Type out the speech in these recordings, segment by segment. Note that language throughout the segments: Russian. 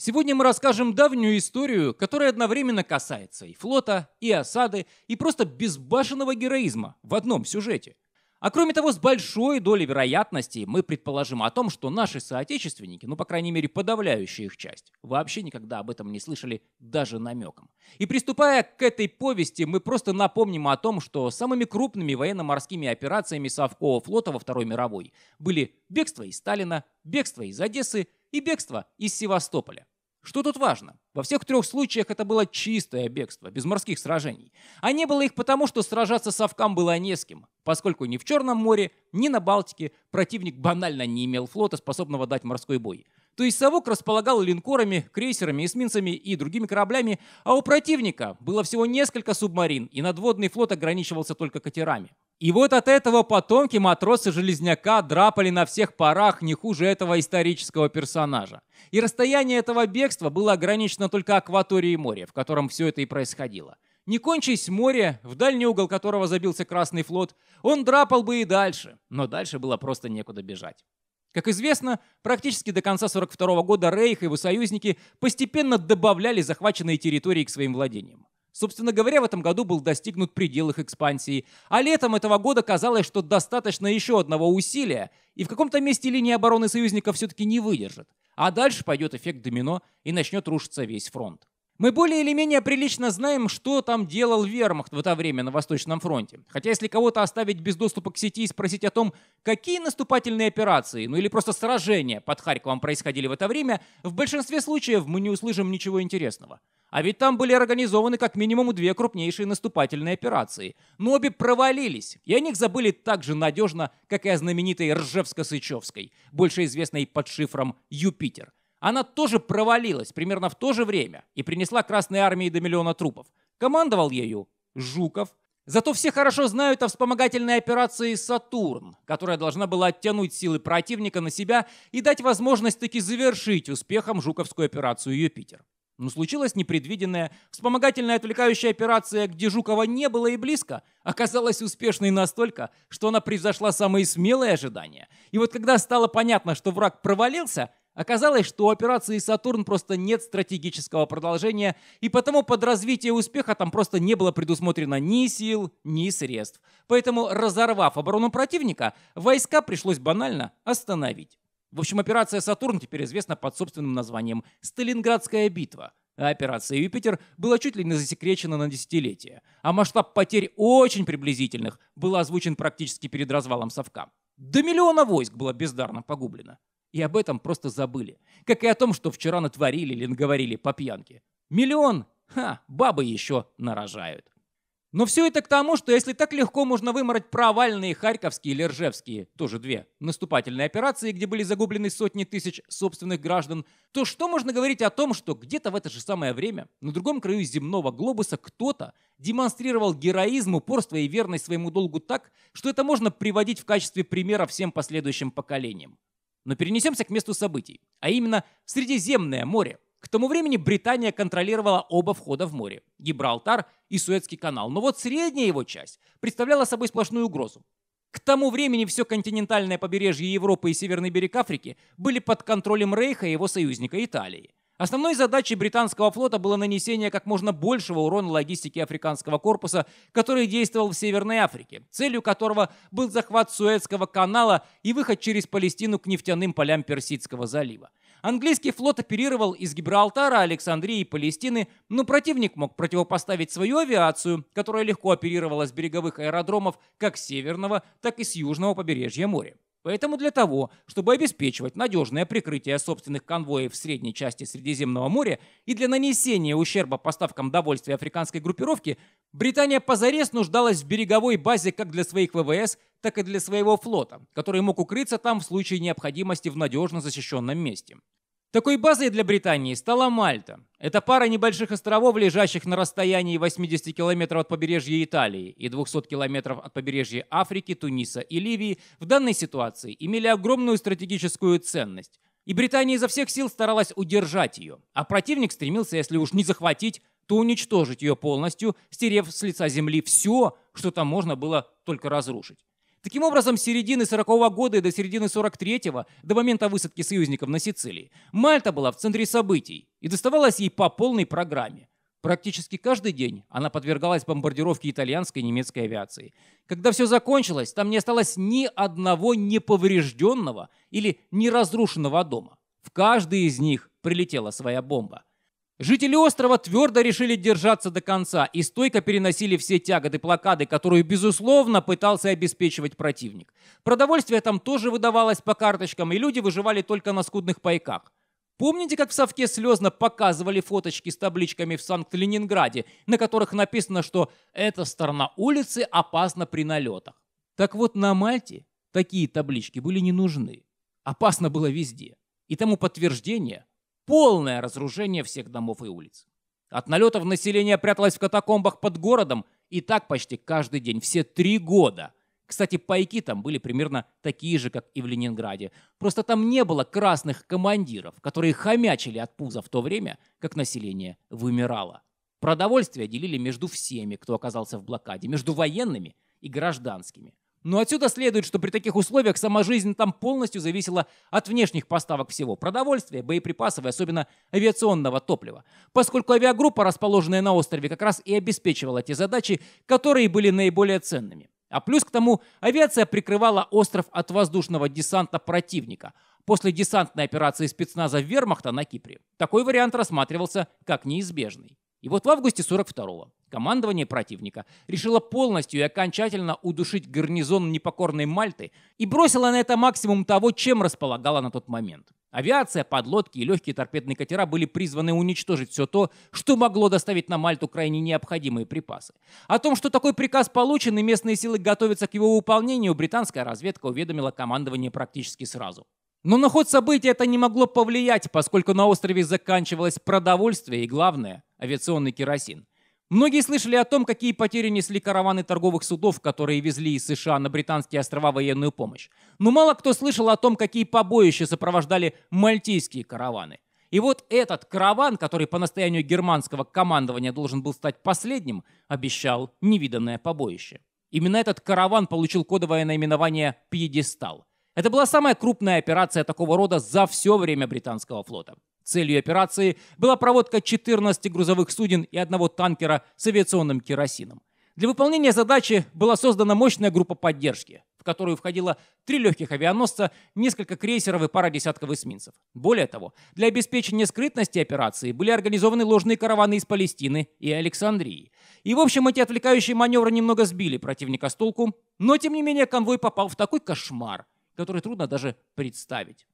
Сегодня мы расскажем давнюю историю, которая одновременно касается и флота, и осады, и просто безбашенного героизма в одном сюжете. А кроме того, с большой долей вероятности мы предположим о том, что наши соотечественники, ну, по крайней мере, подавляющая их часть, вообще никогда об этом не слышали даже намеком. И приступая к этой повести, мы просто напомним о том, что самыми крупными военно-морскими операциями Совкового флота во Второй мировой были бегство из Сталина, бегство из Одессы и бегство из Севастополя. Что тут важно? Во всех трех случаях это было чистое бегство, без морских сражений. А не было их потому, что сражаться с совкам было не с кем, поскольку ни в Черном море, ни на Балтике противник банально не имел флота, способного дать морской бой. То есть совок располагал линкорами, крейсерами, эсминцами и другими кораблями, а у противника было всего несколько субмарин, и надводный флот ограничивался только катерами. И вот от этого потомки матросы Железняка драпали на всех парах не хуже этого исторического персонажа. И расстояние этого бегства было ограничено только акваторией моря, в котором все это и происходило. Не кончись море, в дальний угол которого забился Красный флот, он драпал бы и дальше, но дальше было просто некуда бежать. Как известно, практически до конца 42 года Рейх и его союзники постепенно добавляли захваченные территории к своим владениям. Собственно говоря, в этом году был достигнут предел их экспансии, а летом этого года казалось, что достаточно еще одного усилия, и в каком-то месте линия обороны союзников все-таки не выдержит. А дальше пойдет эффект домино и начнет рушиться весь фронт. Мы более или менее прилично знаем, что там делал вермахт в это время на Восточном фронте. Хотя если кого-то оставить без доступа к сети и спросить о том, какие наступательные операции, ну или просто сражения под Харьковом происходили в это время, в большинстве случаев мы не услышим ничего интересного. А ведь там были организованы как минимум две крупнейшие наступательные операции. Но обе провалились, и о них забыли так же надежно, как и о знаменитой Ржевско-Сычевской, больше известной под шифром «Юпитер». Она тоже провалилась примерно в то же время и принесла Красной Армии до миллиона трупов. Командовал ею Жуков. Зато все хорошо знают о вспомогательной операции «Сатурн», которая должна была оттянуть силы противника на себя и дать возможность таки завершить успехом жуковскую операцию «Юпитер». Но случилось непредвиденное. Вспомогательная отвлекающая операция, где Жукова не было и близко, оказалась успешной настолько, что она превзошла самые смелые ожидания. И вот когда стало понятно, что враг провалился, Оказалось, что у операции «Сатурн» просто нет стратегического продолжения, и потому под развитие успеха там просто не было предусмотрено ни сил, ни средств. Поэтому, разорвав оборону противника, войска пришлось банально остановить. В общем, операция «Сатурн» теперь известна под собственным названием «Сталинградская битва». А операция «Юпитер» была чуть ли не засекречена на десятилетия, а масштаб потерь очень приблизительных был озвучен практически перед развалом Совка. До миллиона войск было бездарно погублено. И об этом просто забыли. Как и о том, что вчера натворили или наговорили по пьянке. Миллион! Ха, бабы еще нарожают. Но все это к тому, что если так легко можно вымороть провальные харьковские или ржевские, тоже две, наступательные операции, где были загублены сотни тысяч собственных граждан, то что можно говорить о том, что где-то в это же самое время на другом краю земного глобуса кто-то демонстрировал героизм, упорство и верность своему долгу так, что это можно приводить в качестве примера всем последующим поколениям. Но перенесемся к месту событий, а именно в Средиземное море. К тому времени Британия контролировала оба входа в море – Гибралтар и Суэцкий канал. Но вот средняя его часть представляла собой сплошную угрозу. К тому времени все континентальное побережье Европы и северный берег Африки были под контролем Рейха и его союзника Италии. Основной задачей британского флота было нанесение как можно большего урона логистике африканского корпуса, который действовал в Северной Африке, целью которого был захват Суэцкого канала и выход через Палестину к нефтяным полям Персидского залива. Английский флот оперировал из Гибралтара, Александрии и Палестины, но противник мог противопоставить свою авиацию, которая легко оперировала с береговых аэродромов как с северного, так и с южного побережья моря. Поэтому для того, чтобы обеспечивать надежное прикрытие собственных конвоев в средней части Средиземного моря и для нанесения ущерба поставкам довольствия африканской группировки, Британия позарез нуждалась в береговой базе как для своих ВВС, так и для своего флота, который мог укрыться там в случае необходимости в надежно защищенном месте. Такой базой для Британии стала Мальта. Это пара небольших островов, лежащих на расстоянии 80 километров от побережья Италии и 200 километров от побережья Африки, Туниса и Ливии, в данной ситуации имели огромную стратегическую ценность. И Британия изо всех сил старалась удержать ее, а противник стремился, если уж не захватить, то уничтожить ее полностью, стерев с лица земли все, что там можно было только разрушить. Таким образом, с середины 40-го года и до середины 43-го, до момента высадки союзников на Сицилии, Мальта была в центре событий и доставалась ей по полной программе. Практически каждый день она подвергалась бомбардировке итальянской и немецкой авиации. Когда все закончилось, там не осталось ни одного неповрежденного или неразрушенного дома. В каждый из них прилетела своя бомба. Жители острова твердо решили держаться до конца и стойко переносили все тяготы плакады, которую, безусловно, пытался обеспечивать противник. Продовольствие там тоже выдавалось по карточкам, и люди выживали только на скудных пайках. Помните, как в совке слезно показывали фоточки с табличками в Санкт-Ленинграде, на которых написано, что «эта сторона улицы опасна при налетах». Так вот, на Мальте такие таблички были не нужны. Опасно было везде. И тому подтверждение полное разрушение всех домов и улиц. От налетов население пряталось в катакомбах под городом, и так почти каждый день, все три года. Кстати, пайки там были примерно такие же, как и в Ленинграде. Просто там не было красных командиров, которые хомячили от пуза в то время, как население вымирало. Продовольствие делили между всеми, кто оказался в блокаде, между военными и гражданскими – но отсюда следует, что при таких условиях сама жизнь там полностью зависела от внешних поставок всего – продовольствия, боеприпасов и особенно авиационного топлива. Поскольку авиагруппа, расположенная на острове, как раз и обеспечивала те задачи, которые были наиболее ценными. А плюс к тому, авиация прикрывала остров от воздушного десанта противника. После десантной операции спецназа Вермахта на Кипре такой вариант рассматривался как неизбежный. И вот в августе 42-го командование противника решило полностью и окончательно удушить гарнизон непокорной Мальты и бросило на это максимум того, чем располагало на тот момент. Авиация, подлодки и легкие торпедные катера были призваны уничтожить все то, что могло доставить на Мальту крайне необходимые припасы. О том, что такой приказ получен и местные силы готовятся к его выполнению, британская разведка уведомила командование практически сразу. Но на ход событий это не могло повлиять, поскольку на острове заканчивалось продовольствие и, главное, авиационный керосин. Многие слышали о том, какие потери несли караваны торговых судов, которые везли из США на британские острова военную помощь. Но мало кто слышал о том, какие побоища сопровождали мальтийские караваны. И вот этот караван, который по настоянию германского командования должен был стать последним, обещал невиданное побоище. Именно этот караван получил кодовое наименование «Пьедестал». Это была самая крупная операция такого рода за все время британского флота. Целью операции была проводка 14 грузовых суден и одного танкера с авиационным керосином. Для выполнения задачи была создана мощная группа поддержки, в которую входило три легких авианосца, несколько крейсеров и пара десятков эсминцев. Более того, для обеспечения скрытности операции были организованы ложные караваны из Палестины и Александрии. И, в общем, эти отвлекающие маневры немного сбили противника с толку, но, тем не менее, конвой попал в такой кошмар, который трудно даже представить.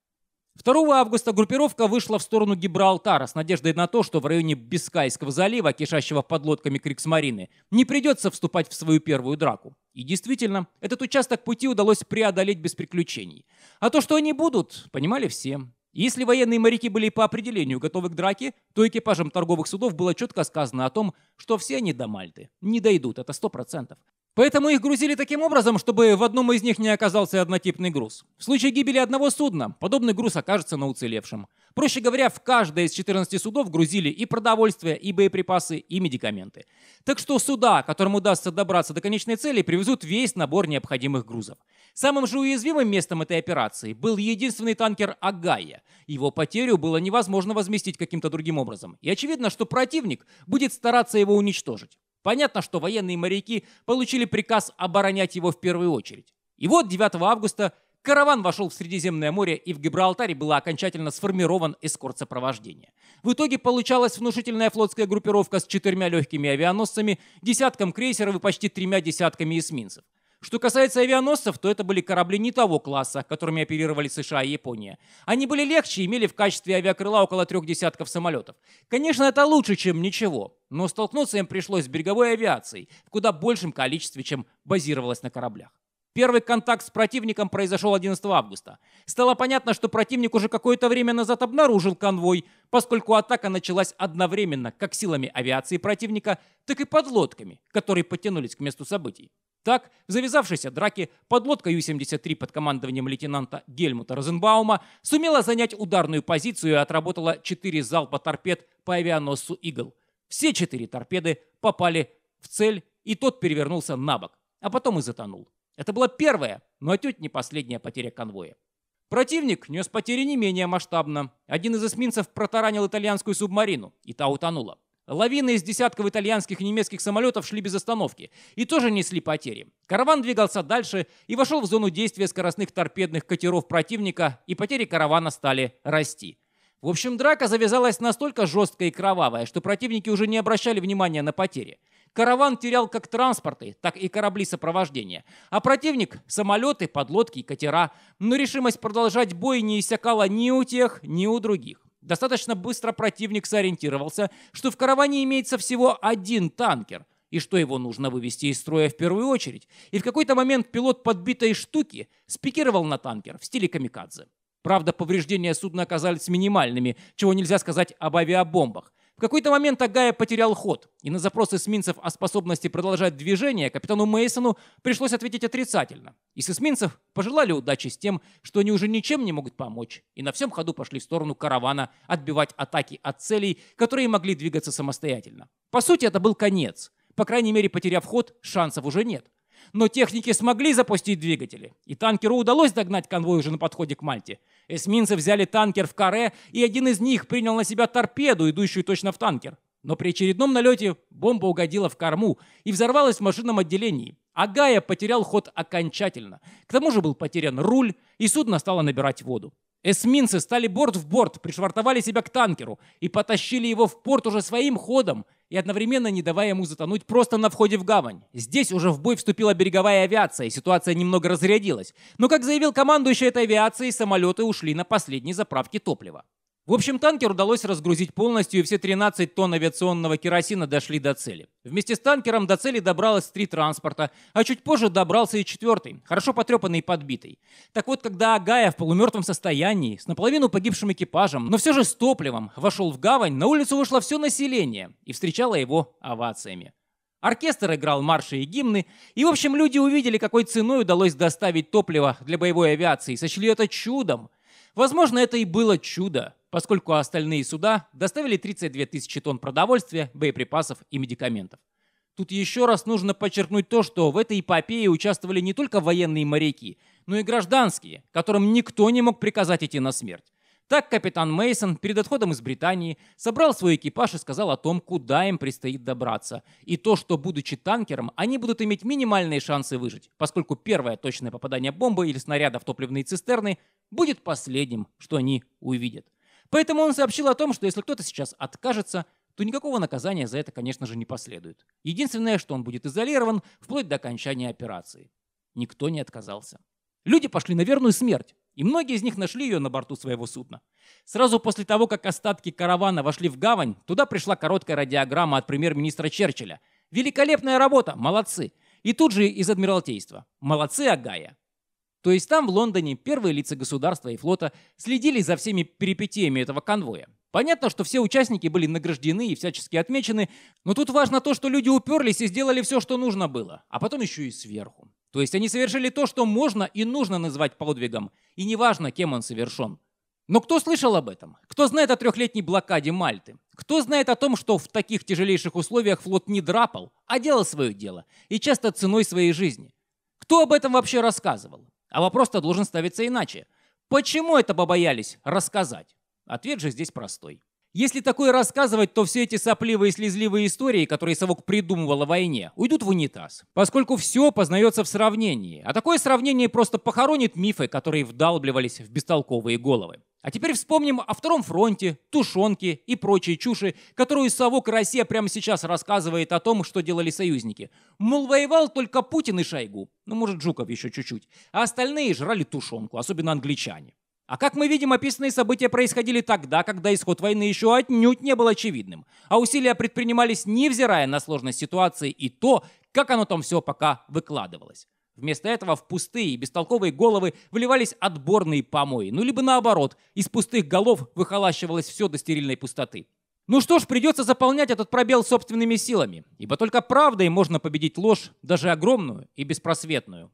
2 августа группировка вышла в сторону Гибралтара с надеждой на то, что в районе Бискайского залива, кишащего подлодками Криксмарины, не придется вступать в свою первую драку. И действительно, этот участок пути удалось преодолеть без приключений. А то, что они будут, понимали все. Если военные моряки были по определению готовы к драке, то экипажам торговых судов было четко сказано о том, что все они до Мальты не дойдут, это сто процентов. Поэтому их грузили таким образом, чтобы в одном из них не оказался однотипный груз. В случае гибели одного судна, подобный груз окажется на уцелевшем. Проще говоря, в каждое из 14 судов грузили и продовольствие, и боеприпасы, и медикаменты. Так что суда, которым удастся добраться до конечной цели, привезут весь набор необходимых грузов. Самым же уязвимым местом этой операции был единственный танкер «Агая». Его потерю было невозможно возместить каким-то другим образом. И очевидно, что противник будет стараться его уничтожить. Понятно, что военные моряки получили приказ оборонять его в первую очередь. И вот 9 августа караван вошел в Средиземное море, и в Гибралтаре был окончательно сформирован эскорт сопровождения. В итоге получалась внушительная флотская группировка с четырьмя легкими авианосцами, десятком крейсеров и почти тремя десятками эсминцев. Что касается авианосцев, то это были корабли не того класса, которыми оперировали США и Япония. Они были легче и имели в качестве авиакрыла около трех десятков самолетов. Конечно, это лучше, чем ничего, но столкнуться им пришлось с береговой авиацией в куда большем количестве, чем базировалось на кораблях. Первый контакт с противником произошел 11 августа. Стало понятно, что противник уже какое-то время назад обнаружил конвой, поскольку атака началась одновременно как силами авиации противника, так и подлодками, которые потянулись к месту событий. Так, в завязавшейся драке подлодка Ю-73 под командованием лейтенанта Гельмута Розенбаума сумела занять ударную позицию и отработала 4 залпа торпед по авианосцу «Игл». Все четыре торпеды попали в цель, и тот перевернулся на бок, а потом и затонул. Это была первая, но отнюдь не последняя потеря конвоя. Противник нес потери не менее масштабно. Один из эсминцев протаранил итальянскую субмарину, и та утонула. Лавины из десятков итальянских и немецких самолетов шли без остановки и тоже несли потери. Караван двигался дальше и вошел в зону действия скоростных торпедных катеров противника, и потери каравана стали расти. В общем, драка завязалась настолько жесткая и кровавая, что противники уже не обращали внимания на потери. Караван терял как транспорты, так и корабли сопровождения. А противник – самолеты, подлодки и катера. Но решимость продолжать бой не иссякала ни у тех, ни у других. Достаточно быстро противник сориентировался, что в караване имеется всего один танкер и что его нужно вывести из строя в первую очередь. И в какой-то момент пилот подбитой штуки спикировал на танкер в стиле камикадзе. Правда, повреждения судна оказались минимальными, чего нельзя сказать об авиабомбах. В какой-то момент Агая потерял ход, и на запрос эсминцев о способности продолжать движение капитану Мейсону пришлось ответить отрицательно. И с эсминцев пожелали удачи с тем, что они уже ничем не могут помочь, и на всем ходу пошли в сторону каравана отбивать атаки от целей, которые могли двигаться самостоятельно. По сути, это был конец. По крайней мере, потеряв ход, шансов уже нет но техники смогли запустить двигатели, и танкеру удалось догнать конвой уже на подходе к Мальте. Эсминцы взяли танкер в каре, и один из них принял на себя торпеду, идущую точно в танкер. Но при очередном налете бомба угодила в корму и взорвалась в машинном отделении. Агая потерял ход окончательно. К тому же был потерян руль, и судно стало набирать воду. Эсминцы стали борт в борт, пришвартовали себя к танкеру и потащили его в порт уже своим ходом и одновременно не давая ему затонуть просто на входе в гавань. Здесь уже в бой вступила береговая авиация, и ситуация немного разрядилась. Но, как заявил командующий этой авиацией, самолеты ушли на последней заправке топлива. В общем, танкер удалось разгрузить полностью, и все 13 тонн авиационного керосина дошли до цели. Вместе с танкером до цели добралось три транспорта, а чуть позже добрался и четвертый, хорошо потрепанный и подбитый. Так вот, когда Агая в полумертвом состоянии, с наполовину погибшим экипажем, но все же с топливом, вошел в гавань, на улицу вышло все население и встречало его овациями. Оркестр играл марши и гимны, и, в общем, люди увидели, какой ценой удалось доставить топливо для боевой авиации, сочли это чудом. Возможно, это и было чудо, поскольку остальные суда доставили 32 тысячи тонн продовольствия, боеприпасов и медикаментов. Тут еще раз нужно подчеркнуть то, что в этой эпопее участвовали не только военные моряки, но и гражданские, которым никто не мог приказать идти на смерть. Так капитан Мейсон перед отходом из Британии собрал свой экипаж и сказал о том, куда им предстоит добраться, и то, что, будучи танкером, они будут иметь минимальные шансы выжить, поскольку первое точное попадание бомбы или снаряда в топливные цистерны будет последним, что они увидят. Поэтому он сообщил о том, что если кто-то сейчас откажется, то никакого наказания за это, конечно же, не последует. Единственное, что он будет изолирован вплоть до окончания операции. Никто не отказался. Люди пошли на верную смерть, и многие из них нашли ее на борту своего судна. Сразу после того, как остатки каравана вошли в гавань, туда пришла короткая радиограмма от премьер-министра Черчилля. «Великолепная работа! Молодцы!» И тут же из Адмиралтейства. «Молодцы, Агая!» То есть там, в Лондоне, первые лица государства и флота следили за всеми перипетиями этого конвоя. Понятно, что все участники были награждены и всячески отмечены, но тут важно то, что люди уперлись и сделали все, что нужно было, а потом еще и сверху. То есть они совершили то, что можно и нужно назвать подвигом, и неважно, кем он совершен. Но кто слышал об этом? Кто знает о трехлетней блокаде Мальты? Кто знает о том, что в таких тяжелейших условиях флот не драпал, а делал свое дело, и часто ценой своей жизни? Кто об этом вообще рассказывал? А вопрос-то должен ставиться иначе. Почему это побоялись рассказать? Ответ же здесь простой. Если такое рассказывать, то все эти сопливые и слезливые истории, которые Савок придумывал о войне, уйдут в унитаз. Поскольку все познается в сравнении. А такое сравнение просто похоронит мифы, которые вдалбливались в бестолковые головы. А теперь вспомним о Втором фронте, тушенке и прочей чуши, которую совок Россия прямо сейчас рассказывает о том, что делали союзники. Мол, воевал только Путин и Шойгу, ну, может, Жуков еще чуть-чуть, а остальные жрали тушенку, особенно англичане. А как мы видим, описанные события происходили тогда, когда исход войны еще отнюдь не был очевидным, а усилия предпринимались невзирая на сложность ситуации и то, как оно там все пока выкладывалось. Вместо этого в пустые и бестолковые головы вливались отборные помои, ну либо наоборот, из пустых голов выхолащивалось все до стерильной пустоты. Ну что ж, придется заполнять этот пробел собственными силами, ибо только правдой можно победить ложь, даже огромную и беспросветную.